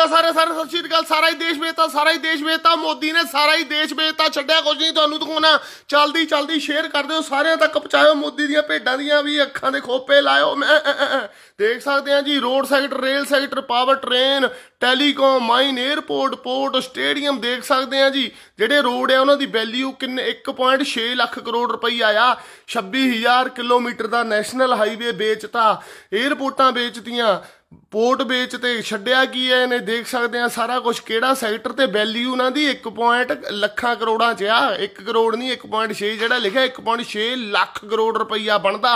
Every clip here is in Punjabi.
ਇਹਦਾ ਸਾਰੇ ਸਾਰੇ ਸਤਿ ਗੱਲ ਸਾਰਾ ਹੀ ਦੇਸ਼ ਵੇਚਤਾ ਸਾਰਾ ਹੀ ਦੇਸ਼ ਵੇਚਤਾ ਮੋਦੀ ਨੇ ਸਾਰਾ ਹੀ ਦੇਸ਼ ਵੇਚਤਾ ਛੱਡਿਆ ਕੁਝ ਨਹੀਂ ਤੁਹਾਨੂੰ ਦਿਖਾਉਣਾ ਚਲਦੀ ਚਲਦੀ ਸ਼ੇਅਰ ਕਰ ਦਿਓ ਸਾਰਿਆਂ ਤੱਕ ਪਹੁੰਚਾਇਓ ਮੋਦੀ ਦੀਆਂ ਭੇਡਾਂ ਦੀਆਂ ਵੀ ਅੱਖਾਂ ਦੇ ਖੋਪੇ ਲਾਇਓ ਮੈਂ ਦੇਖ ਸਕਦੇ ਆ ਜੀ road sector rail sector power train telecom mine airport port stadium ਦੇਖ ਸਕਦੇ ਆ ਜੀ ਜਿਹੜੇ ਰੋਡ ਆ ਉਹਨਾਂ ਦੀ ਵੈਲਿਊ ਕਿੰਨੇ 1.6 ਲੱਖ ਕਰੋੜ ਰੁਪਏ ਆਇਆ 26000 ਕਿਲੋਮੀਟਰ ਦਾ ਨੈਸ਼ਨਲ ਹਾਈਵੇ ਵੇਚਤਾ 에ਅਰਪੋਰਟਾਂ ਵੇਚਤੀਆਂ ਪੋਰਟ ਵੇਚ ਤੇ ਛੱਡਿਆ ਕੀ ਹੈ ਇਹਨੇ ਦੇਖ ਸਕਦੇ ਆ ਸਾਰਾ ਕੁਝ ਕਿਹੜਾ ਸੈਕਟਰ ਤੇ ਵੈਲਿਊ ਉਹਨਾਂ ਦੀ 1. ਲੱਖਾਂ ਕਰੋੜਾਂ ਚ ਆ 1 ਕਰੋੜ ਨਹੀਂ 1.6 ਜਿਹੜਾ ਲਿਖਿਆ 1.6 ਲੱਖ ਕਰੋੜ ਰੁਪਈਆ ਬਣਦਾ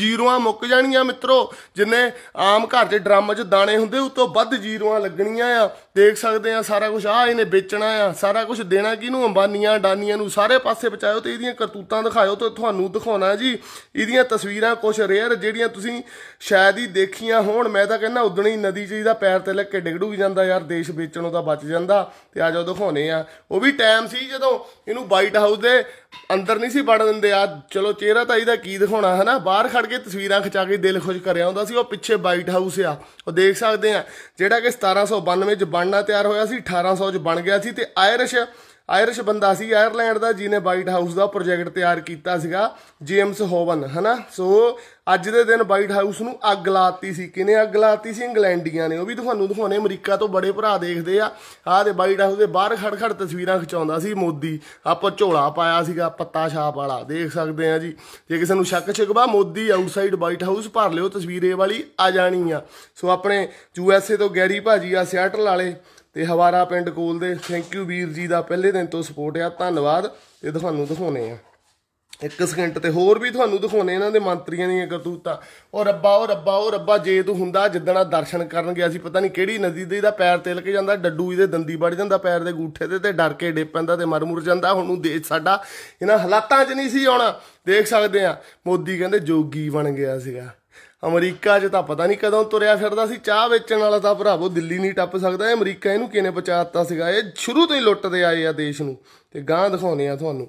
ਜ਼ੀਰੋਆਂ ਮੁੱਕ ਜਾਣੀਆਂ ਮਿੱਤਰੋ ਜਿੰਨੇ ਆਮ ਘਰ ਦੇ ਡਰਮ 'ਚ ਦਾਣੇ ਹੁੰਦੇ ਉਤੋਂ ਵੱਧ ਜ਼ੀਰੋਆਂ ਲੱਗਣੀਆਂ ਆ ਦੇਖ ਸਕਦੇ ਆ ਸਾਰਾ ਕੁਝ ਆ ਇਹਨੇ ਵੇਚਣਾ ਆ ਸਾਰਾ ਕੁਝ ਦੇਣਾ ਕਿਨੂੰ ਅੰਬਾਨੀਆਂ ਡਾਨੀਆਂ ਨੂੰ ਸਾਰੇ ਪਾਸੇ ਪਚਾਇਓ ਤੇ ਇਹਦੀਆਂ ਕਰਤੂਤਾਂ ਦਿਖਾਇਓ ਤੇ ਤੁਹਾਨੂੰ ਦਿਖਾਉਣਾ ਜੀ ਇਹਦੀਆਂ ਤਸਵੀਰਾਂ ਕੁਝ ਰੇਅਰ ਜਿਹੜੀਆਂ ਤੁਸੀਂ ਸ਼ਾਇਦ ਹੀ ਦੇਖੀਆਂ ਹੋਣ ਮੈਂ ਤਾਂ ਕਹਿੰਦਾ ਉਦਣੀ ਨਦੀ ਚੀ ਦਾ ਪੈਰ ਤੇ ਲੱਗ ਕੇ ਡਿਗੜੂ ਵੀ ਜਾਂਦਾ ਯਾਰ ਦੇਸ਼ ਵੇਚਣੋਂ ਤਾਂ ਬਚ ਜਾਂਦਾ ਤੇ ਆ ਜਾਓ ਦਿਖਾਉਨੇ ਆ ਉਹ ਵੀ ਟਾਈਮ ਸੀ ਜਦੋਂ ਇਹਨੂੰ ਵਾਈਟ ਹਾਊਸ ਦੇ ਅੰਦਰ ਨਹੀਂ ਸੀ ਵੜ ਦਿੰਦੇ ਆ ਚਲੋ ਚਿਹਰਾ ਤਾਂ ਇਹਦਾ ਕੀ ਦਿਖਾਉਣਾ ਹਨਾ ਬਾਹਰ ਖੜ ਕੇ ਤਸਵੀਰਾਂ ਖਿਚਾ ਕੇ ਦਿਲ ਖੁਸ਼ ਕਰਿਆ ਹੁੰਦਾ ਸੀ ਉਹ ਪਿੱਛੇ ਵਾਈਟ ਹਾਊਸ ਆ ਉਹ ਦੇਖ ਸਕਦੇ ਆ ਜਿਹੜਾ ਕਿ 1792 ਚ ਬਣਨਾ ਤਿਆਰ ਹੋਇਆ ਸੀ 1800 ਚ ਬਣ ਗਿਆ ਸੀ ਤੇ ਆਇਰਿਸ਼ ਆਇਰਿਸ਼ ਬੰਦਾ ਸੀ ਆਇਰਲੈਂਡ ਦਾ ਜਿਹਨੇ ਵਾਈਟ ਹਾਊਸ ਦਾ ਪ੍ਰੋਜੈਕਟ ਤਿਆਰ ਕੀਤਾ ਸੀਗਾ ਜੇਮਸ ਹੋਵਨ ਹਨਾ ਸੋ ਅੱਜ ਦੇ ਦਿਨ ਵਾਈਟ ਹਾਊਸ ਨੂੰ ਅੱਗ ਲਾਤੀ ਸੀ ਕਿਨੇ ਅੱਗ ਲਾਤੀ ਸੀ ਇੰਗਲੈਂਡੀਆਂ ਨੇ ਉਹ ਵੀ ਤੁਹਾਨੂੰ ਦਿਖਾਉਣੇ ਅਮਰੀਕਾ ਤੋਂ ਬੜੇ ਭਰਾ ਦੇਖਦੇ ਆ ਆਹ ਦੇ ਵਾਈਟ ਹਾਊਸ ਦੇ ਬਾਹਰ ਖੜ ਖੜ ਤਸਵੀਰਾਂ ਖਿਚਾਉਂਦਾ ਸੀ ਮੋਦੀ ਆਪਾਂ ਝੋਲਾ ਪਾਇਆ ਸੀਗਾ ਪੱਤਾ ਛਾਪ ਵਾਲਾ ਦੇਖ ਸਕਦੇ ਆ ਜੀ ਜੇ ਕਿਸੇ ਨੂੰ ਸ਼ੱਕ ਸ਼ਿਕਵਾ ਮੋਦੀ ਆਊਟਸਾਈਡ ਵਾਈਟ ਹਾਊਸ ਭਰ ਲਿਓ ਤਸਵੀਰ ਇਹ ਵਾਲੀ ਆ ਜਾਣੀ ਆ ਸੋ ਆਪਣੇ ਯੂਐਸਏ ਤੋਂ ਗੈਰੀ ਭਾਜੀ ਆ ਸਿਆਟਲ ਵਾਲੇ ਤੇ ਹਵਾਰਾ ਪਿੰਡ ਕੋਲ ਦੇ ਥੈਂਕ ਯੂ ਵੀਰ ਜੀ ਦਾ ਪਹਿਲੇ ਦਿਨ ਤੋਂ ਸਪੋਰਟ ਆ ਧੰਨਵਾਦ ਤੇ ਤੁਹਾਨੂੰ ਦਿਖਾਉਨੇ ਆ ਇੱਕ ਸਕਿੰਟ ਤੇ ਹੋਰ ਵੀ ਤੁਹਾਨੂੰ ਦਿਖਾਉਣੇ ਇਹਨਾਂ ਦੇ ਮੰਤਰੀਆਂ ਦੀਆਂ ਕਰਤੂਤਾਂ ਉਹ ਰੱਬਾ ਉਹ ਰੱਬਾ ਉਹ ਰੱਬਾ ਜੇ ਤੂੰ ਹੁੰਦਾ ਜਿੱਦਣਾ ਦਰਸ਼ਨ ਕਰਨ ਗਿਆ ਸੀ ਪਤਾ ਨਹੀਂ ਕਿਹੜੀ ਨਦੀ ਦੇ ਦਾ ਪੈਰ ਤਿਲਕ ਜਾਂਦਾ ਡੱਡੂ ਦੇ ਦੰਦੀ ਵੜ ਜਾਂਦਾ ਪੈਰ ਦੇ ਗੂਠੇ ਤੇ ਤੇ ਡਰ ਕੇ ਡੇ ਪੈਂਦਾ ਤੇ ਮਰ ਮੁਰ ਜਾਂਦਾ ਹੁਣ ਨੂੰ ਦੇਸ਼ ਸਾਡਾ ਇਹਨਾਂ ਹਾਲਾਤਾਂ 'ਚ ਨਹੀਂ ਸੀ ਆਉਣਾ ਦੇਖ ਸਕਦੇ ਆ ਮੋਦੀ ਕਹਿੰਦੇ ਜੋਗੀ ਬਣ ਗਿਆ ਸੀਗਾ ਅਮਰੀਕਾ 'ਚ ਤਾਂ ਪਤਾ ਨਹੀਂ ਕਦੋਂ ਤੁਰਿਆ ਫਿਰਦਾ ਸੀ ਚਾਹ ਵੇਚਣ ਵਾਲਾ ਤਾਂ ਭਰਾਵੋ ਦਿੱਲੀ ਨਹੀਂ ਟੱਪ ਸਕਦਾ ਇਹ ਅਮਰੀਕਾ ਇਹਨੂੰ ਕਿਨੇ ਪਚਾਤਾ ਸੀਗਾ ਇਹ ਸ਼ੁਰੂ ਤੋਂ ਹੀ ਲੁੱਟਦੇ ਆਏ ਆ ਦੇਸ਼ ਨੂੰ ਤੇ ਗਾਂ ਦਿਖਾਉਨੇ ਆ ਤੁਹਾਨੂੰ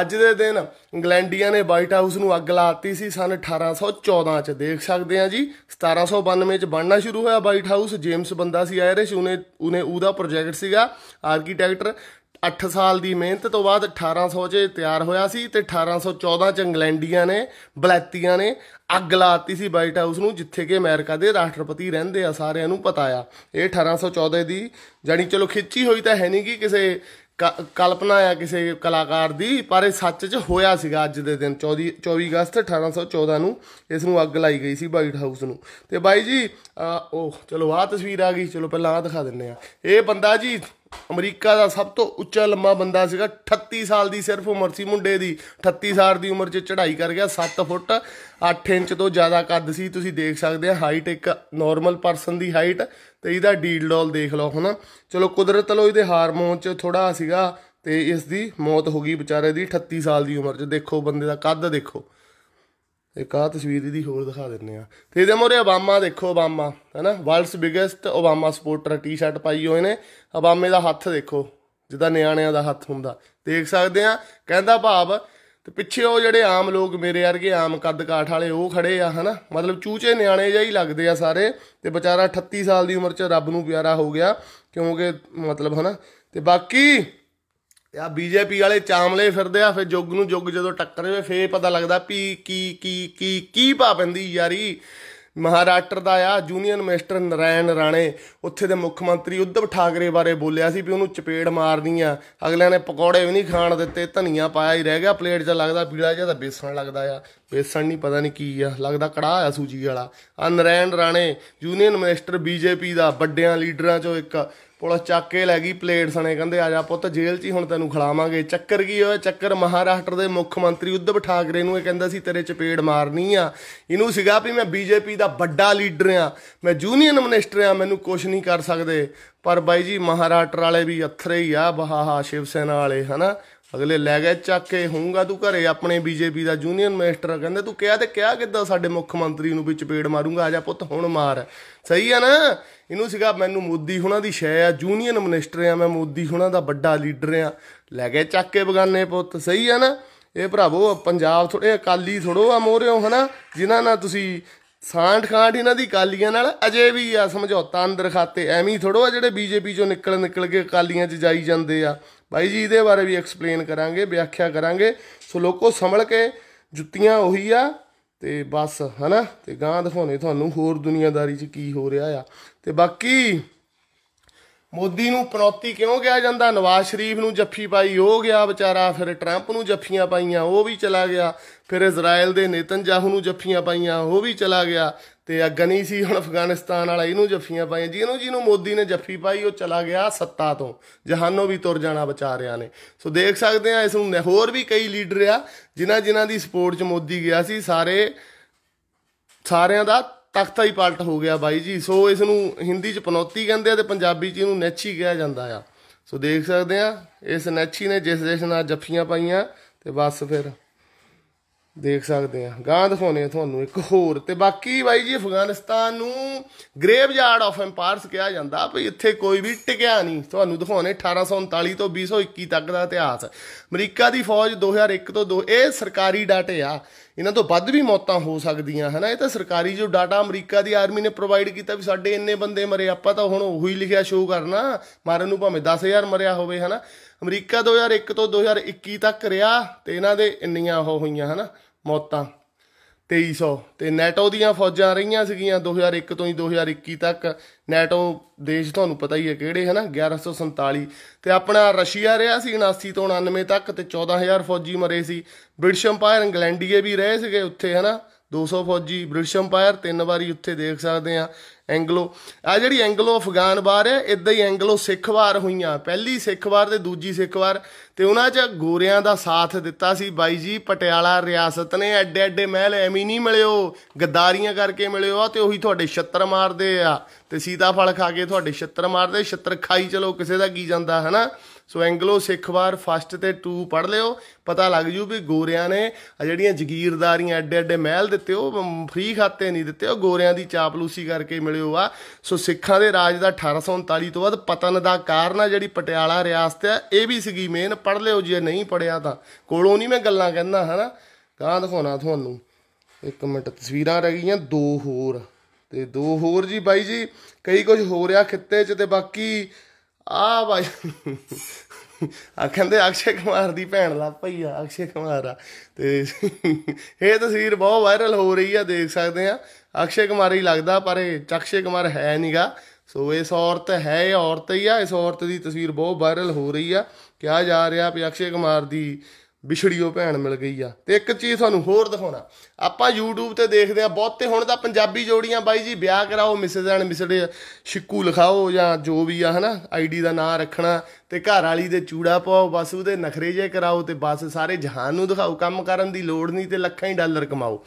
ਅੱਜ ਦੇ ਦਿਨ ਇੰਗਲੈਂਡੀਆਂ ਨੇ ਵਾਈਟ ਹਾਊਸ ਨੂੰ ਅੱਗ ਲਾਤੀ ਸੀ ਸਨ 1814 ਚ ਦੇਖ ਸਕਦੇ ਆ ਜੀ 1792 ਚ ਬਣਨਾ ਸ਼ੁਰੂ ਹੋਇਆ ਵਾਈਟ ਹਾਊਸ ਜੇਮਸ ਬੰਦਾ ਸੀ ਆਇਰਿਸ਼ ਉਹਨੇ ਉਹਨੇ ਉਹਦਾ ਪ੍ਰੋਜੈਕਟ ਸੀਗਾ ਆਰਕੀਟੈਕਟਰ 8 ਸਾਲ ਦੀ ਮਿਹਨਤ ਤੋਂ ਬਾਅਦ 1800 'ਚ ਤਿਆਰ ਹੋਇਆ ਸੀ ਤੇ 1814 'ਚ ਇੰਗਲੈਂਡੀਆਂ ਨੇ ਬਲੈਤੀਆਂ ਨੇ ਅੱਗ ਲਾਤੀ ਸੀ ਵਾਈਟ ਹਾਊਸ ਨੂੰ ਜਿੱਥੇ ਕਿ ਅਮਰੀਕਾ ਦੇ ਰਾਸ਼ਟਰਪਤੀ ਰਹਿੰਦੇ ਆ ਸਾਰਿਆਂ ਨੂੰ ਪਤਾ ਆ ਇਹ 1814 ਦੀ ਜਾਨੀ ਚਲੋ ਖਿੱਚੀ ਹੋਈ ਤਾਂ ਹੈ ਨਹੀਂ ਕਿ ਕਿਸੇ ਕਲਪਨਾ ਆ ਕਿਸੇ ਕਲਾਕਾਰ ਦੀ ਪਰ ਇਹ ਸੱਚ 'ਚ ਹੋਇਆ ਸੀਗਾ ਅੱਜ ਦੇ ਦਿਨ 24 24 ਅਗਸਤ 1814 ਨੂੰ ਇਸ ਨੂੰ ਅੱਗ ਲਾਈ ਗਈ ਸੀ ਵਾਈਟ ਹਾਊਸ ਨੂੰ ਤੇ ਬਾਈ ਜੀ ਉਹ ਚਲੋ ਆਹ ਤਸਵੀਰ ਆ ਗਈ ਚਲੋ ਪਹਿਲਾਂ ਆ ਦਿਖਾ ਦਿੰਨੇ ਆ ਇਹ ਬੰਦਾ ਜੀ ਅਮਰੀਕਾ ਦਾ ਸਭ ਤੋਂ ਉੱਚਾ ਲੰਮਾ ਬੰਦਾ ਸੀਗਾ 38 ਸਾਲ ਦੀ ਸਿਰਫ ਉਮਰ ਸੀ ਮੁੰਡੇ ਦੀ 38 ਸਾਲ ਦੀ ਉਮਰ 'ਚ ਚੜ੍ਹਾਈ ਕਰ ਗਿਆ 7 ਫੁੱਟ 8 ਇੰਚ ਤੋਂ ਜ਼ਿਆਦਾ ਕੱਦ ਸੀ ਤੁਸੀਂ ਦੇਖ ਸਕਦੇ ਆ ਹਾਈਟ ਇੱਕ ਨਾਰਮਲ ਪਰਸਨ ਦੀ ਹਾਈਟ ਤੇ ਇਹਦਾ ਡੀਲ ਡੋਲ ਦੇਖ ਲਓ ਹਨਾ ਚਲੋ ਕੁਦਰਤ ਲੋ ਇਹਦੇ ਹਾਰਮੋਨ 'ਚ ਥੋੜਾ ਸੀਗਾ ਤੇ ਇਸ ਦੀ ਮੌਤ ਹੋ ਗਈ ਵਿਚਾਰੇ ਦੀ 38 ਸਾਲ ਦੀ ਉਮਰ 'ਚ ਦੇਖੋ ਬੰਦੇ ਦਾ ਕੱਦ ਦੇਖੋ ਇੱਕ ਆ ਤਸਵੀਰ ਇਹਦੀ ਹੋਰ ਦਿਖਾ ਦਿੰਨੇ ਆ ਤੇ ਇਹਦੇ ਮੋਰੇ ਓਬਾਮਾ ਦੇਖੋ ਓਬਾਮਾ ਹੈਨਾ world's biggest Obama supporter T-shirt ਪਾਈ ਹੋਏ ਨੇ ਓਬਾਮੇ ਦਾ ਹੱਥ ਦੇਖੋ ਜਿੱਦਾਂ ਨਿਆਣਿਆਂ ਦਾ ਹੱਥ ਹੁੰਦਾ ਦੇਖ ਸਕਦੇ ਆ ਕਹਿੰਦਾ ਭਾਵ ਤੇ ਪਿੱਛੇ ਉਹ ਜਿਹੜੇ ਆਮ ਲੋਕ ਮੇਰੇ ਵਰਗੇ ਆਮ ਕੱਦ ਕਾਠ ਵਾਲੇ ਉਹ ਖੜੇ ਆ ਹਨਾ ਮਤਲਬ ਚੂਚੇ ਨਿਆਣੇ ਜਿਹੇ ਹੀ ਲੱਗਦੇ ਆ ਸਾਰੇ ਤੇ ਵਿਚਾਰਾ 38 ਸਾਲ ਦੀ ਉਮਰ 'ਚ ਰੱਬ ਨੂੰ ਪਿਆਰਾ ਹੋ ਗਿਆ ਕਿਉਂਕਿ ਮਤਲਬ ਹਨਾ ਤੇ ਬਾਕੀ ਆ ਬੀਜੇਪੀ ਵਾਲੇ ਚਾਮਲੇ ਫਿਰਦੇ ਆ ਫਿਰ ਜੁਗ ਨੂੰ ਜੁਗ ਜਦੋਂ ਟੱਕਰ ਹੋਵੇ ਫੇਰ ਪਤਾ ਲੱਗਦਾ ਵੀ ਕੀ ਕੀ ਕੀ ਕੀ ਪਾ ਪੈਂਦੀ ਯਾਰੀ ਮਹਾਰਾਸ਼ਟਰ ਦਾ ਆ ਜੂਨੀਅਰ ਮਿਨਿਸਟਰ ਨਰਾਇਣ ਰਾਣੇ ਉੱਥੇ ਦੇ ਮੁੱਖ ਮੰਤਰੀ ਉਦਵ ਠਾਕਰੇ ਬਾਰੇ ਬੋਲਿਆ ਸੀ ਵੀ ਉਹਨੂੰ ਚਪੇੜ ਮਾਰਨੀ ਆ ਅਗਲਿਆਂ ਨੇ ਪਕੌੜੇ ਵੀ ਨਹੀਂ ਖਾਣ ਦਿੱਤੇ ਧਨੀਆ ਪਾਇਆ ਹੀ ਰਹਿ ਗਿਆ ਪਲੇਟ 'ਚ ਲੱਗਦਾ ਪੀਲਾ ਜਿਹਾ ਤਾਂ ਬੇਸਣ ਲੱਗਦਾ ਆ ਬੇਸਣ ਨਹੀਂ ਪਤਾ ਨਹੀਂ ਕੀ ਆ ਲੱਗਦਾ ਕੜਾ ਆ ਸੂਜੀ ਵਾਲਾ ਆ Narayan Rane union minister BJP ਦਾ ਵੱਡਿਆਂ ਲੀਡਰਾਂ ਚੋਂ ਇੱਕ ਪੁਲਿਸ ਚੱਕ ਕੇ ਲੈ ਗਈ ਪਲੇਟ ਸਣੇ ਕਹਿੰਦੇ ਆ ਜਾ ਪੁੱਤ ਜੇਲ੍ਹ 'ਚ ਹੀ ਹੁਣ ਤੈਨੂੰ ਖੜਾਵਾਂਗੇ ਚੱਕਰ ਕੀ ਹੋਇਆ ਚੱਕਰ ਮਹਾਰਾਸ਼ਟਰ ਦੇ ਮੁੱਖ ਮੰਤਰੀ ਉद्धਵ ਠਾਕਰੇ ਨੂੰ ਇਹ ਕਹਿੰਦਾ ਸੀ ਤੇਰੇ ਚਪੇੜ ਮਾਰਨੀ ਆ ਇਹਨੂੰ ਸੀਗਾ ਵੀ ਮੈਂ ਬੀਜੇਪੀ ਦਾ ਵੱਡਾ ਲੀਡਰ ਆ ਮੈਂ ਯੂਨੀਅਨ ਮਿਨਿਸਟਰ ਆ ਮੈਨੂੰ ਕੁਝ ਨਹੀਂ ਕਰ ਸਕਦੇ ਪਰ ਬਾਈ ਜੀ ਮਹਾਰਾਸ਼ਟਰ ਵਾਲੇ ਵੀ ਅਥਰੇ ਹੀ ਆ ਬਹਾਹਾ ਸ਼ਿਵ ਸੈਨਾ ਵਾਲੇ ਹਨਾ ਅਗਲੇ ਲੈ ਗਏ ਚੱਕ ਕੇ ਹੋਊਗਾ ਤੂੰ ਘਰੇ ਆਪਣੇ ਬੀਜੇਪੀ ਦਾ ਜੂਨੀਅਰ ਮਿਨਿਸਟਰ ਕਹਿੰਦੇ ਤੂੰ ਕਿਹਾ ਤੇ ਕਿਹਾ ਕਿੱਦਾਂ ਸਾਡੇ ਮੁੱਖ ਮੰਤਰੀ ਨੂੰ ਵੀ ਚਪੇੜ ਮਾਰੂੰਗਾ ਆ ਜਾ ਪੁੱਤ ਹੁਣ ਮਾਰ ਸਹੀ ਆ ਨਾ ਇਹਨੂੰ ਸੀਗਾ ਮੈਨੂੰ ਮੋਦੀ ਹੁਣਾਂ ਦੀ ਸ਼ੈ ਆ ਜੂਨੀਅਰ ਮਿਨਿਸਟਰ ਆ ਮੈਂ ਮੋਦੀ ਹੁਣਾਂ ਦਾ ਵੱਡਾ ਲੀਡਰ ਆ ਲੈ ਗਏ ਚੱਕ ਕੇ ਬਗਾਨੇ ਪੁੱਤ ਸਹੀ ਆ ਨਾ ਇਹ ਭਰਾਵੋ ਪੰਜਾਬ ਥੋੜੇ ਅਕਾਲੀ ਥੋੜੋ ਆ ਮੋਹਰਿਓ ਹਨਾ ਜਿਨ੍ਹਾਂ ਨਾਲ ਤੁਸੀਂ ਸਾਂਠ ਖਾਂਠ ਇਹਨਾਂ ਦੀ ਕਾਲੀਆਂ ਨਾਲ ਅਜੇ ਵੀ ਆ ਸਮਝੌਤਾ ਅੰਦਰ ਖਾਤੇ ਐਵੇਂ ਥੋੜੋ ਆ ਜਿਹੜੇ ਬੀਜੇਪੀ ਚੋਂ ਨਿਕਲ ਨਿਕਲ ਕੇ ਕਾਲੀਆਂ 'ਚ ਜਾਈ ਜਾਂਦੇ ਆ ਭਾਈ ਜੀ ਇਹਦੇ ਬਾਰੇ ਵੀ ਐਕਸਪਲੇਨ ਕਰਾਂਗੇ ਵਿਆਖਿਆ ਕਰਾਂਗੇ ਸੋ ਲੋਕੋ ਸੰਭਲ ਕੇ ਜੁੱਤੀਆਂ ਉਹੀ ਆ ਤੇ ਬਸ ਹਨਾ ਤੇ ਗਾਂ ਦਿਖਾਉਣੇ ਤੁਹਾਨੂੰ ਹੋਰ ਦੁਨੀਆਦਾਰੀ 'ਚ ਕੀ ਹੋ ਰਿਹਾ ਆ ਤੇ ਬਾਕੀ ਮੋਦੀ ਨੂੰ ਪਨੌਤੀ ਕਿਉਂ ਕਿਹਾ ਜਾਂਦਾ ਨਵਾਜ਼ ਸ਼ਰੀਫ ਨੂੰ ਜੱਫੀ ਪਾਈ ਉਹ ਗਿਆ ਵਿਚਾਰਾ ਫਿਰ ਟਰੰਪ ਨੂੰ ਜੱਫੀਆਂ ਪਾਈਆਂ ਉਹ ਵੀ ਚਲਾ ਗਿਆ ਫਿਰ ਇਜ਼ਰਾਈਲ ਦੇ ਨੇਤਨ ਜਾਹੂ ਨੂੰ ਜੱਫੀਆਂ ਪਾਈਆਂ ਉਹ ਵੀ ਚਲਾ ਗਿਆ ਤੇ ਆ ਗਨੀ ਸੀ ਹੁਣ ਅਫਗਾਨਿਸਤਾਨ ਵਾਲਾ ਇਹਨੂੰ ਜੱਫੀਆਂ ਪਾਈਆਂ ਜਿਹਨੂੰ ਜਿਹਨੂੰ ਮੋਦੀ ਨੇ ਜੱਫੀ ਪਾਈ ਉਹ ਚਲਾ ਗਿਆ ਸੱਤਾ ਤੋਂ ਜਹਾਨੋਂ ਵੀ ਤੁਰ ਜਾਣਾ ਵਿਚਾਰਿਆਂ ਨੇ ਸੋ ਦੇਖ ਸਕਦੇ ਆ ਇਸ ਨੂੰ ਹੋਰ ਵੀ ਕਈ ਲੀਡਰ ਆ ਜਿਨ੍ਹਾਂ ਜਿਨ੍ਹਾਂ ਦੀ ਸਪੋਰਟ 'ਚ ਮੋਦੀ ਗਿਆ ਸੀ ਸਾਰੇ ਸਾਰਿਆਂ ਦਾ ਤਖਤਾ ਹੀ ਪਲਟ ਹੋ ਗਿਆ ਬਾਈ ਜੀ ਸੋ ਇਸ ਨੂੰ ਹਿੰਦੀ ਚ ਪਨੌਤੀ ਕਹਿੰਦੇ ਆ ਤੇ ਪੰਜਾਬੀ ਚ ਇਹਨੂੰ ਨੈਚੀ ਕਿਹਾ ਜਾਂਦਾ ਆ ਸੋ ਦੇਖ ਸਕਦੇ ਆ ਇਸ ਨੈਚੀ ਨੇ ਜਿਸ ਦੇਸ਼ ਨਾਲ ਜੱਫੀਆਂ ਪਾਈਆਂ ਤੇ ਬਸ ਫਿਰ ਦੇਖ ਸਕਦੇ ਆ ਗਾਂ ਦਿਖਾਉਣੇ ਆ ਤੁਹਾਨੂੰ ਇੱਕ ਹੋਰ ਤੇ ਬਾਕੀ ਬਾਈ ਜੀ ਅਫਗਾਨਿਸਤਾਨ ਨੂੰ ਗ੍ਰੇਵ ਯਾਰਡ ਆਫ ਐਮਪਾਇਰਸ ਕਿਹਾ ਜਾਂਦਾ ਭਈ ਇੱਥੇ ਕੋਈ ਵੀ ਟਿਕਿਆ ਨਹੀਂ ਤੁਹਾਨੂੰ ਦਿਖਾਉਣੇ 1839 ਤੋਂ 2021 ਤੱਕ ਦਾ ਇਤਿਹਾਸ ਅਮਰੀਕਾ ਦੀ ਫੌਜ 2001 ਤੋਂ 2 ਇਹ ਸਰਕਾਰੀ ਡਾਟੇ ਆ ਇਹਨਾਂ ਤੋਂ ਵੱਧ ਵੀ ਮੌਤਾਂ ਹੋ ਸਕਦੀਆਂ ਹਨਾ ਇਹ ਤਾਂ ਸਰਕਾਰੀ ਜੋ ਡਾਟਾ ਅਮਰੀਕਾ ਦੀ ਆਰਮੀ ਨੇ ਪ੍ਰੋਵਾਈਡ ਕੀਤਾ ਵੀ ਸਾਡੇ ਇੰਨੇ ਬੰਦੇ ਮਰੇ ਆਪਾਂ ਤਾਂ ਹੁਣ ਉਹੀ ਲਿਖਿਆ ਸ਼ੋਅ ਕਰਨਾ ਮਾਰਨ ਨੂੰ ਭਾਵੇਂ 10000 ਮਰਿਆ ਹੋਵੇ ਹਨਾ ਅਮਰੀਕਾ 2001 ਤੋਂ 2021 ਤੱਕ ਰਿਹਾ ਤੇ ਇਹਨਾਂ ਦੇ ਇੰਨੀਆਂ ਉਹ ਹੋਈਆਂ ਹਨਾ ਮੌਤਾਂ 2300 ਤੇ ਨੈਟੋ ਦੀਆਂ ਫੌਜਾਂ ਰਹੀਆਂ ਸੀਗੀਆਂ 2001 ਤੋਂ ਹੀ 2021 ਤੱਕ ਨੈਟੋ ਦੇਸ਼ ਤੁਹਾਨੂੰ ਪਤਾ ਹੀ ਹੈ ਕਿਹੜੇ ਹਨਾ 1147 ਤੇ ਆਪਣਾ ਰਸ਼ੀਆ ਰਿਹਾ ਸੀ 79 ਤੋਂ 99 ਤੱਕ ਤੇ 14000 ਫੌਜੀ ਮਰੇ ਸੀ ਬ੍ਰਿਟਿਸ਼ ਅੰਪਾਇਰ ਇੰਗਲੈਂਡੀਏ ਵੀ ਰਹੇ ਸੀਗੇ ਉੱਥੇ ਹਨਾ 200 ਫੌਜੀ ਬ੍ਰਿਟਿਸ਼ ਅੰਪਾਇਰ ਤਿੰਨ ਵਾਰੀ ਉੱਥੇ ਦੇਖ ਸਕਦੇ ਆ ਐਂਗਲੋ ਆ ਜਿਹੜੀ ਐਂਗਲੋ ਅਫਗਾਨ ਵਾਰ ਹੈ ਇਦਾਂ ਹੀ ਐਂਗਲੋ ਸਿੱਖ ਵਾਰ ਹੋਈਆਂ ਪਹਿਲੀ ਸਿੱਖ ਵਾਰ ਤੇ ਦੂਜੀ ਸਿੱਖ ਵਾਰ ਤੇ ਉਹਨਾਂ 'ਚ ਗੋਰਿਆਂ ਦਾ ਸਾਥ ਦਿੱਤਾ ਸੀ ਬਾਈ ਜੀ ਪਟਿਆਲਾ ਰਿਆਸਤ ਨੇ ਐਡੇ ਐਡੇ ਮਹਿਲ ਐਵੇਂ ਨਹੀਂ ਮਿਲਿਓ ਗਦਾਰੀਆਂ ਕਰਕੇ ਮਿਲਿਓ ਆ ਤੇ ਉਹੀ ਤੁਹਾਡੇ ਛੱਤਰ ਮਾਰਦੇ ਆ ਤੇ ਸੀਤਾ ਫਲ ਖਾ ਕੇ ਤੁਹਾਡੇ ਛੱਤਰ ਮਾਰਦੇ ਛੱਤਰ ਖਾਈ ਚਲੋ ਕਿਸੇ ਦਾ ਕੀ ਜਾਂਦਾ ਹਨਾ ਸੋ ਐਂਗਲੋ ਸਿੱਖ ਵਾਰ ਫਸਟ ਤੇ 2 ਪੜ ਲਿਓ ਪਤਾ ਲੱਗ ਜੂ ਵੀ ਗੋਰਿਆਂ ਨੇ ਜਿਹੜੀਆਂ ਜ਼ਗੀਰਦਾਰੀਆਂ ਐਡੇ ਐਡੇ ਮਹਿਲ ਦਿੱਤੇ ਉਹ ਫ੍ਰੀ ਖਾਤੇ ਨਹੀਂ ਦਿੱਤੇ ਉਹ ਗੋਰਿਆਂ ਦੀ ਚਾਪਲੂਸੀ ਕਰਕੇ ਮਿਲਿਓ ਆ ਸੋ ਸਿੱਖਾਂ ਦੇ ਰਾਜ ਦਾ 1839 ਤੋਂ ਬਾਅਦ ਪਤਨ ਦਾ ਕਾਰਨ ਆ ਜਿਹੜੀ ਪਟਿਆਲਾ ਰਿਆਸਤ ਆ ਇਹ ਵੀ ਸੀਗੀ ਮੇਨ ਪੜ ਲਿਓ ਜੇ ਨਹੀਂ ਪੜਿਆ ਤਾਂ ਕੋਲੋਂ ਨਹੀਂ ਮੈਂ ਗੱਲਾਂ ਕਹਿੰਦਾ ਹਨਾ ਕਾਹ ਦਿਖਾਉਣਾ ਤੁਹਾਨੂੰ ਇੱਕ ਮਿੰਟ ਤਸਵੀਰਾਂ ਰਹਿ ਗਈਆਂ ਦੋ ਹੋਰ ਤੇ ਦੋ ਹੋਰ ਜੀ ਬਾਈ ਜੀ ਕਈ ਕੁਝ ਹੋ ਰਿਹਾ ਖਿੱਤੇ 'ਚ ਤੇ ਬਾਕੀ ਆ ਬਾਈ ਆ ਕਹਿੰਦੇ ਅਕਸ਼ੇ ਕੁਮਾਰ ਦੀ ਭੈਣ ਲਾ ਭਈਆ ਅਕਸ਼ੇ ਕੁਮਾਰ ਆ ਤੇ ਇਹ ਤਸਵੀਰ ਬਹੁਤ ਵਾਇਰਲ ਹੋ ਰਹੀ ਆ ਦੇਖ ਸਕਦੇ ਆ ਅਕਸ਼ੇ ਕੁਮਾਰ ਹੀ ਲੱਗਦਾ ਪਰ ਇਹ ਚਕਸ਼ੇ ਕੁਮਾਰ ਹੈ ਨਹੀਂਗਾ ਸੋ ਇਸ ਔਰਤ ਹੈ ਇਹ ਔਰਤ ਹੀ ਆ ਇਸ ਔਰਤ ਦੀ ਤਸਵੀਰ ਬਹੁਤ ਵਾਇਰਲ ਹੋ ਰਹੀ ਆ ਕਿਹਾ ਜਾ ਰਿਹਾ ਵੀ ਅਕਸ਼ੇ ਕੁਮਾਰ ਦੀ ਵਿਛੜੀਓ ਭੈਣ ਮਿਲ ਗਈ ਆ ਤੇ ਇੱਕ ਚੀਜ਼ ਤੁਹਾਨੂੰ ਹੋਰ ਦਿਖਾਉਣਾ ਆਪਾਂ YouTube ਤੇ ਦੇਖਦੇ ਆ ਬਹੁਤੇ ਹੁਣ ਤਾਂ ਪੰਜਾਬੀ ਜੋੜੀਆਂ ਬਾਈ ਜੀ ਵਿਆਹ ਕਰਾਓ ਮਿਸਿਸ ਐਂਡ ਮਿਸੜੇ ਸ਼ਿੱਕੂ ਲਿਖਾਓ ਜਾਂ ਜੋ ਵੀ ਆ ਹਨਾ ਆਈਡੀ ਦਾ ਨਾਮ ਰੱਖਣਾ ਤੇ ਘਰ ਵਾਲੀ ਦੇ ਚੂੜਾ ਪਾਓ ਬਸ ਉਹਦੇ ਨਖਰੇ ਜੇ ਕਰਾਓ ਤੇ ਬਸ ਸਾਰੇ ਜਹਾਨ ਨੂੰ ਦਿਖਾਓ ਕੰਮ ਕਰਨ ਦੀ ਲੋੜ ਨਹੀਂ ਤੇ ਲੱਖਾਂ ਹੀ ਡਾਲਰ ਕਮਾਓ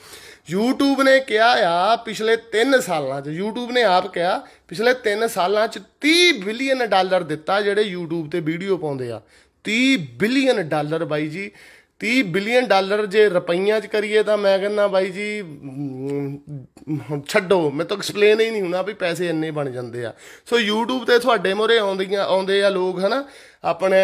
YouTube ਨੇ ਕਿਹਾ ਆ ਪਿਛਲੇ 3 ਸਾਲਾਂ 'ਚ YouTube ਨੇ ਆਪ ਕਿਹਾ ਪਿਛਲੇ 3 ਸਾਲਾਂ 'ਚ 30 ਬਿਲੀਅਨ ਡਾਲਰ ਦਿੱਤਾ ਜਿਹੜੇ YouTube ਤੇ ਵੀਡੀਓ ਪਾਉਂਦੇ ਆ 30 ਬਿਲੀਅਨ ਡਾਲਰ ਬਾਈ ਜੀ 30 ਬਿਲੀਅਨ ਡਾਲਰ ਜੇ ਰੁਪਈਆਂ 'ਚ ਕਰੀਏ ਤਾਂ ਮੈਂ ਕਹਿੰਦਾ ਬਾਈ ਜੀ ਛੱਡੋ ਮੈਂ ਤਾਂ ਐਕਸਪਲੇਨ ਹੀ ਨਹੀਂ ਹੁੰਦਾ ਵੀ ਪੈਸੇ ਇੰਨੇ ਬਣ ਜਾਂਦੇ ਆ ਸੋ YouTube ਤੇ ਤੁਹਾਡੇ ਮੋਰੇ ਆਉਂਦੀਆਂ ਆਉਂਦੇ ਆ ਲੋਕ ਹਨਾ ਆਪਣੇ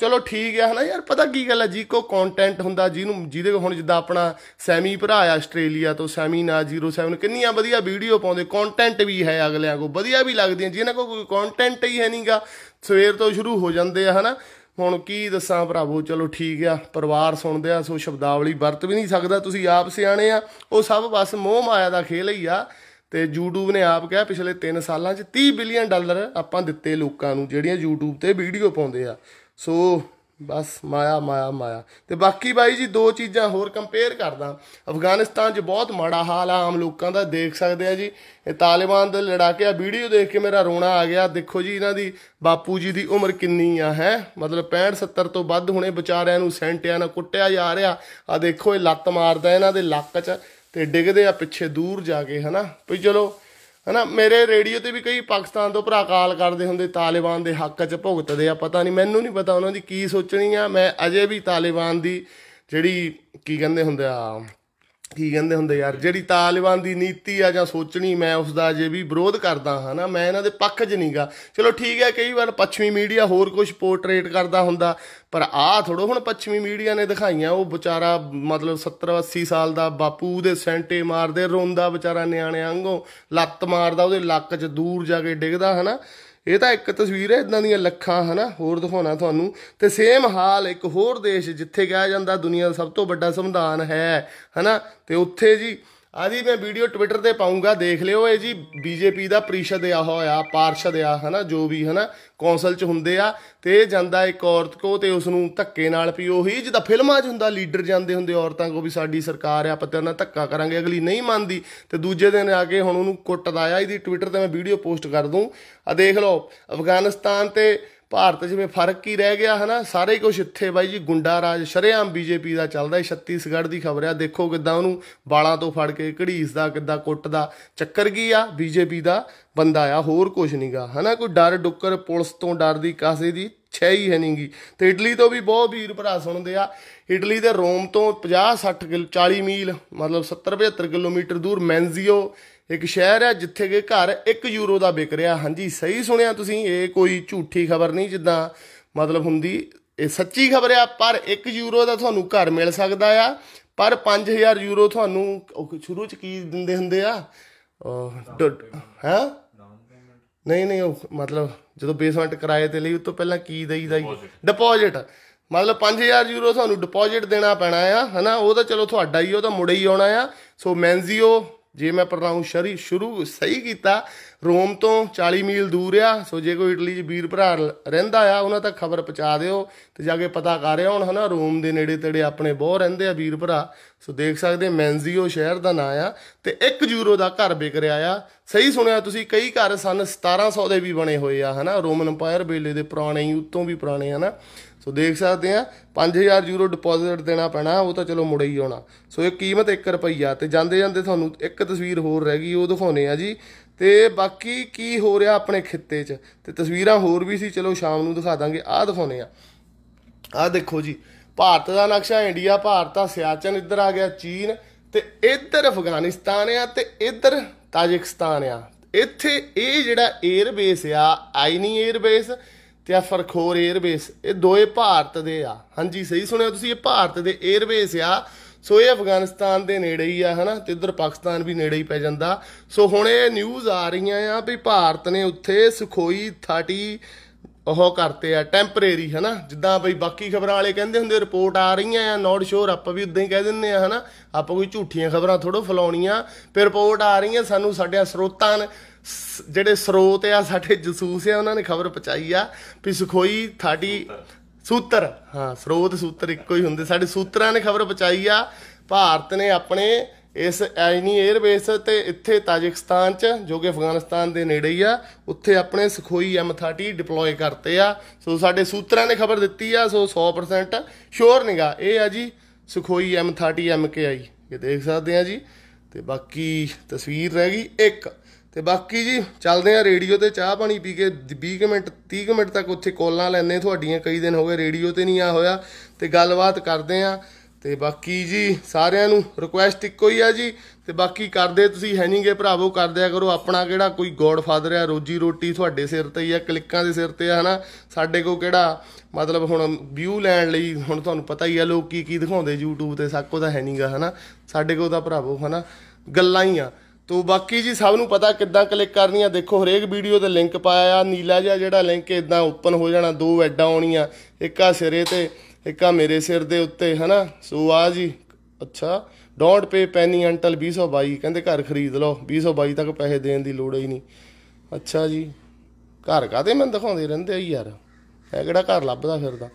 ਚਲੋ ਠੀਕ ਆ ਹਨਾ ਯਾਰ ਪਤਾ ਕੀ ਗੱਲ ਆ ਜੀ ਕੋ ਕੰਟੈਂਟ ਹੁੰਦਾ ਜਿਹਨੂੰ ਜਿਹਦੇ ਹੁਣ ਜਿੱਦਾਂ ਆਪਣਾ ਸੈਮੀ ਭਰਾ ਆ ਆਸਟ੍ਰੇਲੀਆ ਤੋਂ ਸੈਮੀ ਨਾ 07 ਕਿੰਨੀਆਂ ਵਧੀਆ ਵੀਡੀਓ ਪਾਉਂਦੇ ਕੰਟੈਂਟ ਵੀ ਹੈ ਅਗਲਿਆਂ ਕੋ ਵਧੀਆ ਵੀ ਲੱਗਦੀਆਂ ਜਿਹਨਾਂ ਕੋ ਕੋਈ ਕੰਟੈਂਟ ਹੀ ਹੈ ਨਹੀਂਗਾ ਸਵੇਰ ਤੋਂ ਸ਼ੁਰੂ ਹੋ ਜਾਂਦੇ ਆ ਹਨਾ ਹੁਣ ਕੀ ਦੱਸਾਂ ਭਰਾਵੋ ਚਲੋ ਠੀਕ ਆ ਪਰਿਵਾਰ ਸੁਣਦੇ ਆ ਸੋ ਸ਼ਬਦਾਵਲੀ ਵਰਤ ਵੀ ਨਹੀਂ ਸਕਦਾ ਤੁਸੀਂ ਆਪ ਸਿਆਣੇ ਆ ਉਹ ਸਭ ਬਸ ਮੋਹ ਮਾਇਆ ਦਾ ਖੇਲ ਹੀ ਆ ਤੇ YouTube ਨੇ ਆਪ ਕਿਹਾ ਪਿਛਲੇ 3 ਸਾਲਾਂ 'ਚ 30 ਬਿਲੀਅਨ ਡਾਲਰ ਆਪਾਂ ਦਿੱਤੇ ਲੋਕਾਂ ਨੂੰ ਜਿਹੜੀਆਂ YouTube ਤੇ ਵੀਡੀਓ ਪਾਉਂਦੇ ਆ ਸੋ ਬਸ ਮਾਇਆ ਮਾਇਆ ਮਾਇਆ ਤੇ ਬਾਕੀ ਬਾਈ ਜੀ ਦੋ ਚੀਜ਼ਾਂ ਹੋਰ ਕੰਪੇਅਰ ਕਰਦਾ ਅਫਗਾਨਿਸਤਾਨ 'ਚ ਬਹੁਤ ਮਾੜਾ ਹਾਲ ਆ ਆਮ ਲੋਕਾਂ ਦਾ ਦੇਖ ਸਕਦੇ ਆ ਜੀ ਇਹ ਤਾਲਿਬਾਨ ਦੇ ਲੜਾਕੇ ਆ ਵੀਡੀਓ ਦੇਖ ਕੇ ਮੇਰਾ ਰੋਣਾ ਆ ਗਿਆ ਦੇਖੋ ਜੀ ਇਹਨਾਂ ਦੀ ਬਾਪੂ ਜੀ ਦੀ ਉਮਰ ਕਿੰਨੀ ਆ ਹੈ ਮਤਲਬ 65 70 ਤੋਂ ਵੱਧ ਹੁਣੇ ਵਿਚਾਰਿਆਂ ਨੂੰ ਸੈਂਟਿਆਂ ਨਾਲ ਕੁੱਟਿਆ ਜਾ ਰਿਹਾ ਆ ਦੇਖੋ ਇਹ ਲੱਤ ਮਾਰਦਾ ਇਹਨਾਂ ਦੇ ਲੱਕ 'ਚ ਤੇ ਡਿੱਗਦੇ ਆ ਪਿੱਛੇ ਦੂਰ ਜਾ ਕੇ ਹਨਾ ਵੀ ਚਲੋ ਹਨਾ ਮੇਰੇ ਰੇਡੀਓ ਤੇ ਵੀ ਕਈ ਪਾਕਿਸਤਾਨ ਤੋਂ ਭਰਾ ਕਾਲ ਕਰਦੇ ਹੁੰਦੇ ਤਾਲਿਬਾਨ ਦੇ ਹੱਕ 'ਚ ਭੁਗਤਦੇ ਆ ਪਤਾ ਨਹੀਂ ਮੈਨੂੰ ਨਹੀਂ ਪਤਾ ਉਹਨਾਂ ਦੀ ਕੀ ਸੋਚਣੀ ਆ ਮੈਂ ਅਜੇ ਵੀ ਤਾਲਿਬਾਨ ਦੀ ਜਿਹੜੀ ਕੀ ਕਹਿੰਦੇ ਹੁੰਦੇ ਆ ਕੀ ਕਹਿੰਦੇ ਹੁੰਦੇ ਯਾਰ ਜਿਹੜੀ ਤਾਲਿਬਾਨ ਦੀ ਨੀਤੀ ਆ ਜਾਂ ਸੋਚਣੀ ਮੈਂ ਉਸ ਦਾ ਜੇ ਵੀ ਵਿਰੋਧ ਕਰਦਾ ਹਾਂ ਨਾ ਮੈਂ ਇਹਨਾਂ ਦੇ ਪੱਖ 'ਚ ਨਹੀਂਗਾ ਚਲੋ ਠੀਕ ਹੈ ਕਈ ਵਾਰ ਪੱਛਮੀ ਮੀਡੀਆ ਹੋਰ ਕੁਝ ਪੋਰਟਰੇਟ ਕਰਦਾ ਹੁੰਦਾ ਪਰ ਆ ਥੋੜੋ ਹੁਣ ਪੱਛਮੀ ਮੀਡੀਆ ਨੇ ਦਿਖਾਈਆਂ ਉਹ ਵਿਚਾਰਾ ਮਤਲਬ 70 80 ਸਾਲ ਦਾ ਬਾਪੂ ਦੇ ਸੈਂਟੇ ਮਾਰਦੇ ਰੋਂਦਾ ਵਿਚਾਰਾ ਨਿਆਣੇ ਵਾਂਗੋ ਲੱਤ ਮਾਰਦਾ ਉਹਦੇ ਲੱਕ 'ਚ ਦੂਰ ਜਾ ਕੇ ਡਿੱਗਦਾ ਹਨਾ ਇਹ ਤਾਂ ਇੱਕ ਤਸਵੀਰ ਹੈ ਇਦਾਂ ਦੀਆਂ ਲੱਖਾਂ ਹਨਾ ਹੋਰ ਦਿਖਾਉਣਾ ਤੁਹਾਨੂੰ ਤੇ ਸੇਮ ਹਾਲ ਇੱਕ ਹੋਰ ਦੇਸ਼ ਜਿੱਥੇ ਕਿਹਾ ਜਾਂਦਾ ਦੁਨੀਆ ਦਾ ਸਭ ਤੋਂ ਵੱਡਾ ਸੰਵਿਧਾਨ ਹੈ ਹਨਾ ਤੇ ਉੱਥੇ ਜੀ ਆਦੀ ਮੈਂ ਵੀਡੀਓ ਟਵਿੱਟਰ ਤੇ ਪਾਉਂਗਾ ਦੇਖ ਲਿਓ ਇਹ ਜੀ ਬੀਜੇਪੀ ਦਾ ਪ੍ਰੀਸ਼ਦ ਆ ਹੋਇਆ ਪਾਰਸ਼ਦ ਆ ਹਨਾ ਜੋ ਵੀ ਹਨਾ ਕੌਂਸਲ ਚ ਹੁੰਦੇ ਆ ਤੇ ਜਾਂਦਾ ਇੱਕ ਔਰਤ ਕੋ ਤੇ ਉਸ ਨੂੰ ਧੱਕੇ ਨਾਲ ਵੀ ਉਹੀ ਜਿਦਾ ਫਿਲਮਾਂ 'ਚ ਹੁੰਦਾ ਲੀਡਰ ਜਾਂਦੇ ਹੁੰਦੇ ਔਰਤਾਂ ਕੋ ਵੀ ਸਾਡੀ ਸਰਕਾਰ ਆ ਪਤਾ ਨਾ ਧੱਕਾ ਕਰਾਂਗੇ ਅਗਲੀ ਨਹੀਂ ਮੰਨਦੀ ਤੇ ਦੂਜੇ ਦਿਨ ਆ ਕੇ ਹੁਣ ਉਹਨੂੰ ਕੁੱਟਦਾ ਆ ਇਹਦੀ ਟਵਿੱਟਰ ਤੇ ਮੈਂ ਵੀਡੀਓ ਪੋਸਟ ਕਰ ਦੂੰ ਆ ਦੇਖ ਲਓ ਅਫਗਾਨਿਸਤਾਨ ਤੇ ਭਾਰਤ ਜਿਵੇਂ ਫਰਕ ਕੀ ਰਹਿ ਗਿਆ ਹਨਾ ਸਾਰੇ ਕੁਝ ਇੱਥੇ ਬਾਈ ਜੀ ਗੁੰਡਾ ਰਾਜ ਸ਼ਰੇਆਮ ਬੀਜੇਪੀ ਦਾ ਚੱਲਦਾ ਹੈ ਛੱਤੀਸਗੜ੍ਹ ਦੀ ਖਬਰ ਆ ਦੇਖੋ ਕਿਦਾਂ ਉਹਨੂੰ ਬਾਲਾਂ ਤੋਂ ਫੜ ਕੇ ਦਾ ਕਿਦਾਂ ਕੁੱਟਦਾ ਚੱਕਰ ਕੀ ਆ ਬੀਜੇਪੀ ਦਾ ਬੰਦਾ ਆ ਹੋਰ ਕੁਝ ਨਹੀਂਗਾ ਹਨਾ ਕੋਈ ਡਰ ਡੁੱਕਰ ਪੁਲਿਸ ਤੋਂ ਡਰਦੀ ਕਾਸੇ ਦੀ ਛੇ ਹੀ ਹੈ ਨਹੀਂਗੀ ਤੇ ਇਟਲੀ ਤੋਂ ਵੀ ਬਹੁਤ ਵੀਰ ਭਰਾ ਸੁਣਦੇ ਆ ਇਟਲੀ ਦੇ ਰੋਮ ਤੋਂ 50 60 40 ਮੀਲ ਮਤਲਬ 70 75 ਕਿਲੋਮੀਟਰ ਦੂਰ ਮੈਂਜ਼ੀਓ ਇੱਕ ਸ਼ਹਿਰ ਹੈ ਜਿੱਥੇ ਕਿ ਘਰ 1 ਯੂਰੋ ਦਾ ਵਿਕ ਰਿਹਾ ਹਾਂਜੀ ਸਹੀ ਸੁਣਿਆ ਤੁਸੀਂ ਇਹ ਕੋਈ ਝੂਠੀ ਖਬਰ ਨਹੀਂ ਜਿੱਦਾਂ ਮਤਲਬ ਹੁੰਦੀ ਇਹ ਸੱਚੀ ਖਬਰ ਆ ਪਰ 1 ਯੂਰੋ ਦਾ ਤੁਹਾਨੂੰ ਘਰ ਮਿਲ ਸਕਦਾ ਆ ਪਰ 5000 ਯੂਰੋ ਤੁਹਾਨੂੰ ਸ਼ੁਰੂ ਚ ਕੀ ਦਿੰਦੇ ਹੁੰਦੇ ਆ ਹੈ ਨਹੀਂ ਨਹੀਂ ਉਹ ਮਤਲਬ ਜਦੋਂ ਬੇਸਮੈਂਟ ਕਿਰਾਏ ਤੇ ਲਈ ਉਸ ਤੋਂ ਪਹਿਲਾਂ ਕੀ ਦੇਈਦਾ ਡਿਪੋਜ਼ਿਟ ਮਤਲਬ 5000 ਯੂਰੋ ਤੁਹਾਨੂੰ ਡਿਪੋਜ਼ਿਟ ਦੇਣਾ ਪੈਣਾ ਆ ਹਨਾ ਉਹ ਤਾਂ ਚਲੋ ਤੁਹਾਡਾ ਹੀ ਉਹ ਤਾਂ ਮੁੜੇ ਹੀ ਆਉਣਾ ਆ ਸੋ ਮੈਂਜ਼ੀਓ ਜੇ ਮੈਂ ਸ਼ਰੀ ਸ਼ੁਰੂ ਸਹੀ ਕੀਤਾ ਰੋਮ ਤੋਂ 40 ਮੀਲ ਦੂਰ ਆ ਸੋ ਜੇ ਕੋਈ ਇਟਲੀ 'ਚ ਵੀਰ ਭਰਾ ਰਹਿੰਦਾ ਆ ਉਹਨਾਂ ਤੱਕ ਖਬਰ ਪਹੁੰਚਾ ਦਿਓ ਤੇ ਜਾ ਕੇ ਪਤਾ ਕਰ ਰਿਹਾ ਹੁਣ ਹਨਾ ਰੋਮ ਦੇ ਨੇੜੇ ਤੇੜੇ ਆਪਣੇ ਬਹੁਤ ਰਹਿੰਦੇ ਆ ਵੀਰ ਭਰਾ ਸੋ ਦੇਖ ਸਕਦੇ ਮੈਂਜ਼ੀਓ ਸ਼ਹਿਰ ਦਾ ਨਾਂ ਆ ਤੇ 1 ਯੂਰੋ ਦਾ ਘਰ ਵਿਕ ਰਿਹਾ ਆ ਸਹੀ ਸੁਣਿਆ ਤੁਸੀਂ ਕਈ ਘਰ ਸਨ 1700 ਦੇ ਵੀ ਬਣੇ ਹੋਏ ਆ ਹਨਾ ਰੋਮਨ ਅੰਪਾਇਰ ਵੇਲੇ ਦੇ ਪੁਰਾਣੇ ਹੀ ਉਤੋਂ ਵੀ ਪੁਰਾਣੇ ਹਨਾ ਸੋ ਦੇਖ ਸਕਦੇ ਆ 5000 ਯੂਰੋ ਡਿਪੋਜ਼ਿਟ ਦੇਣਾ ਪੈਣਾ ਉਹ ਤਾਂ ਚਲੋ ਮੁੜੇ ਹੀ ਆਉਣਾ ਸੋ ਇਹ ਕੀਮਤ 1 ਰੁਪਈਆ ਤੇ ਜਾਂਦੇ ਜਾਂਦੇ ਤੁਹਾਨੂੰ ਇੱਕ ਤਸਵੀਰ ਹੋਰ ਰਹਿ ਗਈ ਉਹ ਦਿਖਾਉਨੇ ਆ ਜੀ ਤੇ ਬਾਕੀ ਕੀ ਹੋ ਰਿਹਾ ਆਪਣੇ ਖਿੱਤੇ 'ਚ ਤੇ ਤਸਵੀਰਾਂ ਹੋਰ ਵੀ ਸੀ ਚਲੋ ਸ਼ਾਮ ਨੂੰ ਦਿਖਾ ਦਾਂਗੇ ਆਹ ਦਿਖਾਉਨੇ ਆ ਆਹ ਦੇਖੋ ਜੀ ਭਾਰਤ ਦਾ ਨਕਸ਼ਾ ਇੰਡੀਆ ਭਾਰਤ ਦਾ ਸਿਆਚਨ ਇੱਧਰ ਆ ਗਿਆ ਚੀਨ ਤੇ ਇੱਧਰ ਅਫਗਾਨਿਸਤਾਨ ਆ ਤੇ ਇੱਧਰ ਤਾਜਿਕਸਤਾਨ ਆ ਇੱਥੇ ਇਹ ਜਿਹੜਾ 에어ਬੇਸ ਆ ਆਈਨੀ 에어ਬੇਸ ਤੇ ਆ ਫਰਖੋਰ 에ਅਰਬੇਸ ਇਹ ਦੋਏ ਭਾਰਤ ਦੇ ਆ ਹਾਂਜੀ ਸਹੀ ਸੁਣਿਆ ਤੁਸੀਂ ਇਹ ਭਾਰਤ ਦੇ 에ਅਰਬੇਸ ਆ ਸੋ ਇਹ ਅਫਗਾਨਿਸਤਾਨ ਦੇ ਨੇੜੇ ਹੀ ਆ ਹਨਾ ਤੇ ਇਧਰ ਪਾਕਿਸਤਾਨ ਵੀ ਨੇੜੇ ਹੀ ਪੈ ਜਾਂਦਾ ਸੋ ਹੁਣ ਇਹ ਨਿਊਜ਼ ਆ ਰਹੀਆਂ ਆ ਵੀ ਭਾਰਤ ਨੇ ਉੱਥੇ ਸੁਖੋਈ 30 ਉਹ ਕਰਤੇ ਆ ਟੈਂਪਰੇਰੀ ਹਨਾ ਜਿੱਦਾਂ ਬਈ ਬਾਕੀ ਖਬਰਾਂ ਵਾਲੇ ਕਹਿੰਦੇ ਹੁੰਦੇ ਰਿਪੋਰਟ ਆ ਰਹੀਆਂ ਆ ਨੋਟ ਸ਼ੋਰ ਆਪਾਂ ਵੀ ਉਦਾਂ ਹੀ ਕਹਿ ਦਿੰਨੇ ਆ ਹਨਾ ਆਪਾਂ ਕੋਈ ਝੂਠੀਆਂ ਖਬਰਾਂ ਥੋੜੋ ਫਲਾਉਣੀਆਂ ਫਿਰ ਰਿਪੋਰਟ ਆ ਰਹੀਆਂ ਸਾਨੂੰ ਸਾਡੇ ਸਰੋਤਾਂ ਜਿਹੜੇ ਸਰੋਤ ਆ ਸਾਡੇ ਜਸੂਸ ਆ ਉਹਨਾਂ ਨੇ ਖਬਰ ਪਹੁੰਚਾਈ ਆ ਵੀ ਸੁਖੋਈ 30 ਸੂਤਰ ਹਾਂ ਸਰੋਤ ਸੂਤਰ ਇੱਕੋ ਹੀ ਹੁੰਦੇ ਸਾਡੇ ਸੂਤਰਾਂ ਨੇ ਖਬਰ ਪਹੁੰਚਾਈ ਆ ਭਾਰਤ ਨੇ ਆਪਣੇ ਇਸ ਐਨੀ 에ਅਰਬੇਸ ਤੇ ਇੱਥੇ ਤਾਜਿਕਸਤਾਨ ਚ ਜੋ ਕਿ ਅਫਗਾਨਿਸਤਾਨ ਦੇ ਨੇੜੇ ਹੀ ਆ ਉੱਥੇ ਆਪਣੇ ਸਖੋਈ M30 ਡਿਪਲੋਏ ਕਰਤੇ ਆ ਸੋ ਸਾਡੇ ਸੂਤਰਾਂ ਨੇ ਖਬਰ ਦਿੱਤੀ ਆ ਸੋ 100% ਸ਼ੋਰ ਨਿਗਾ ਇਹ ਆ ਜੀ ਸਖੋਈ M30 MKI ਇਹ ਦੇਖ ਸਕਦੇ ਆ ਜੀ ਤੇ ਬਾਕੀ ਤਸਵੀਰ ਰਹਿ ਗਈ ਇੱਕ ਤੇ ਬਾਕੀ ਜੀ ਚੱਲਦੇ ਆ ਰੇਡੀਓ ਤੇ ਚਾਹ ਪਾਣੀ ਪੀ ਕੇ 20 ਮਿੰਟ 30 ਮਿੰਟ ਤੱਕ ਉੱਥੇ ਕੋਲਾਂ ਲੈਣੇ ਤੁਹਾਡੀਆਂ ਕਈ ਦਿਨ ਹੋ ਗਏ ਰੇਡੀਓ ਤੇ ਨਹੀਂ ਆ ਹੋਇਆ ਤੇ ਗੱਲਬਾਤ ਕਰਦੇ ਆ ਤੇ ਬਾਕੀ ਜੀ ਸਾਰਿਆਂ ਨੂੰ ਰਿਕੁਐਸਟ ਇੱਕੋ ਹੀ ਆ ਜੀ ਤੇ ਬਾਕੀ ਕਰਦੇ ਤੁਸੀਂ ਹੈਨਿੰਗੇ ਭਰਾਵੋ ਕਰਦਿਆ ਕਰੋ ਆਪਣਾ ਕਿਹੜਾ ਕੋਈ ਗੋਡਫਾਦਰ ਆ ਰੋਜੀ ਰੋਟੀ ਤੁਹਾਡੇ ਸਿਰ ਤੇ ਹੀ ਆ ਕਲਿੱਕਾਂ ਦੇ ਸਿਰ ਤੇ ਆ ਹਨਾ ਸਾਡੇ ਕੋ ਕਿਹੜਾ ਮਤਲਬ ਹੁਣ ਵਿਊ ਲੈਣ ਲਈ ਹੁਣ ਤੁਹਾਨੂੰ ਪਤਾ ਹੀ ਆ ਲੋਕ ਕੀ ਕੀ ਦਿਖਾਉਂਦੇ YouTube ਤੇ ਸਾਕੋ ਤਾਂ ਹੈਨਿੰਗਾ ਹਨਾ ਸਾਡੇ ਕੋ ਤਾਂ ਭਰਾਵੋ ਹਨਾ ਗੱਲਾਂ ਹੀ ਆ ਤੋ ਬਾਕੀ ਜੀ ਸਭ ਨੂੰ ਪਤਾ ਕਿੱਦਾਂ ਕਲਿੱਕ ਕਰਨੀ ਆ ਦੇਖੋ ਹਰੇਕ ਵੀਡੀਓ ਤੇ ਲਿੰਕ ਪਾਇਆ ਆ ਨੀਲਾ ਜਿਹਾ ਜਿਹੜਾ ਲਿੰਕ ਇਦਾਂ ਓਪਨ ਹੋ ਜਾਣਾ ਦੋ ਐਡਾਂ ਆਉਣੀਆਂ ਇੱਕ ਆ ਸਿਰੇ ਤੇ ਇੱਕ ਆ ਮੇਰੇ ਸਿਰ ਦੇ ਉੱਤੇ ਹਨਾ ਸੋ ਆ ਜੀ ਅੱਛਾ ਡੋਂਟ ਪੇ ਪੈਨੀ ਅੰਟਲ 2022 ਕਹਿੰਦੇ ਘਰ ਖਰੀਦ ਲਓ 2022 ਤੱਕ ਪੈਸੇ ਦੇਣ ਦੀ ਲੋੜ ਹੀ ਨਹੀਂ ਅੱਛਾ ਜੀ ਘਰ ਕਾਦੇ ਮੈਨੂੰ ਦਿਖਾਉਂਦੇ ਰਹਿੰਦੇ ਆ ਯਾਰ ਇਹ ਕਿਹੜਾ ਘਰ ਲੱਭਦਾ ਫਿਰਦਾ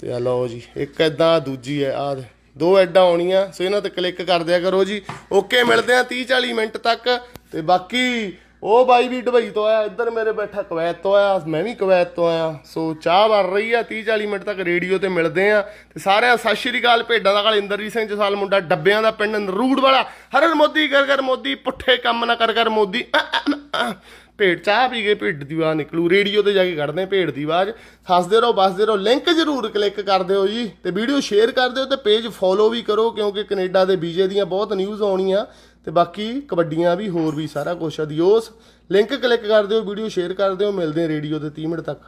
ਤੇ ਆ ਲਓ ਜੀ ਇੱਕ ਇਦਾਂ ਦੂਜੀ ਹੈ ਆ ਦੋ ਐਡਾਂ ਆਉਣੀਆਂ ਸੋ ਇਹਨਾਂ ਤੇ ਕਲਿੱਕ ਕਰ ਦਿਆ ਕਰੋ ਜੀ ਓਕੇ ਮਿਲਦੇ ਆ 30 40 ਮਿੰਟ ਤੱਕ ਤੇ ਬਾਕੀ ਉਹ ਬਾਈ ਵੀ ਦੁਬਈ ਤੋਂ ਆਇਆ ਇੱਧਰ ਮੇਰੇ ਬੈਠਾ ਕੁਵੈਤ ਤੋਂ ਆਇਆ ਮੈਂ ਵੀ ਕੁਵੈਤ ਤੋਂ ਆਇਆ ਸੋ ਚਾਹ ਵਰ ਰਹੀ ਆ 30 40 ਮਿੰਟ ਤੱਕ ਰੇਡੀਓ ਤੇ ਮਿਲਦੇ ਆ ਤੇ ਸਾਰਿਆਂ ਸਤਿ ਸ਼੍ਰੀ ਅਕਾਲ ਭੇਡਾਂ ਦਾ ਕਾਲ ਇੰਦਰਜੀਤ ਸਿੰਘ ਜਸਾਲ ਮੁੰਡਾ ਡੱਬਿਆਂ ਦਾ ਪਿੰਡ ਨਰੂੜ ਵਾਲਾ ਹਰਨ ਮੋਦੀ ਕਰ ਕਰ ਮੋਦੀ ਪੁੱਠੇ ਕੰਮ ਨਾ ਕਰ ਕਰ ਮੋਦੀ ਭੇਡ ਚਾਹ ਪੀ ਗਏ ਭੇਡ ਦੀ ਆਵਾਜ਼ ਨਿਕਲੂ ਰੇਡੀਓ ਤੇ ਜਾ ਕੇ ਕੱਢਦੇ ਭੇਡ ਦੀ ਆਵਾਜ਼ ਹੱਸਦੇ ਰਹੋ ਬਸਦੇ ਰਹੋ ਲਿੰਕ ਜ਼ਰੂਰ ਕਲਿੱਕ ਕਰ ਦਿਓ ਜੀ ਤੇ ਵੀਡੀਓ ਸ਼ੇਅਰ ਕਰ ਦਿਓ ਤੇ ਪੇਜ ਫੋਲੋ ਵੀ ਕਰੋ ਕਿਉਂਕਿ ਕੈਨੇਡਾ ਦੇ ਬੀਜੇ ਦੀਆਂ ਬਹੁਤ ਨਿਊਜ਼ ਆਉਣੀਆਂ ਤੇ ਬਾਕੀ ਕਬੱਡੀਆਂ ਵੀ ਹੋਰ ਵੀ ਸਾਰਾ ਕੁਝ ਅਦਿਓਸ ਲਿੰਕ ਕਲਿੱਕ ਕਰ ਦਿਓ ਵੀਡੀਓ ਸ਼ੇਅਰ ਕਰ ਦਿਓ ਮਿਲਦੇ ਰੇਡੀਓ ਤੇ 30 ਮਿੰਟ ਤੱਕ